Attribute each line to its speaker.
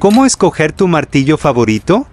Speaker 1: ¿Cómo escoger tu martillo favorito?